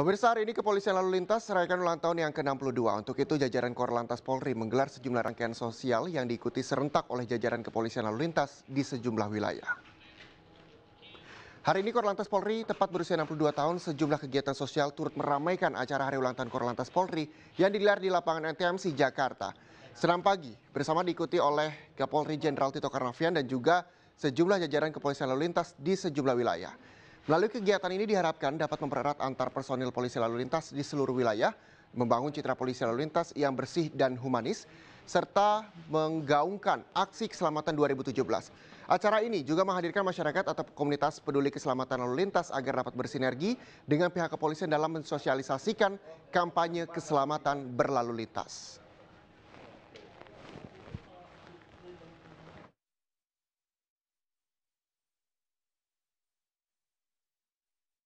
Pemirsa hari ini Kepolisian Lalu Lintas merayakan ulang tahun yang ke-62. Untuk itu jajaran Korlantas Polri menggelar sejumlah rangkaian sosial yang diikuti serentak oleh jajaran Kepolisian Lalu Lintas di sejumlah wilayah. Hari ini Korlantas Polri tepat berusia 62 tahun, sejumlah kegiatan sosial turut meramaikan acara Hari Ulang Tahun Korlantas Polri yang digelar di lapangan NTMC Jakarta. Senam pagi bersama diikuti oleh Kapolri Jenderal Tito Karnavian dan juga sejumlah jajaran kepolisian lalu lintas di sejumlah wilayah melalui kegiatan ini diharapkan dapat mempererat antar personil polisi lalu lintas di seluruh wilayah membangun citra polisi lalu lintas yang bersih dan humanis serta menggaungkan aksi keselamatan 2017. Acara ini juga menghadirkan masyarakat atau komunitas peduli keselamatan lalu lintas agar dapat bersinergi dengan pihak kepolisian dalam mensosialisasikan kampanye keselamatan berlalu lintas.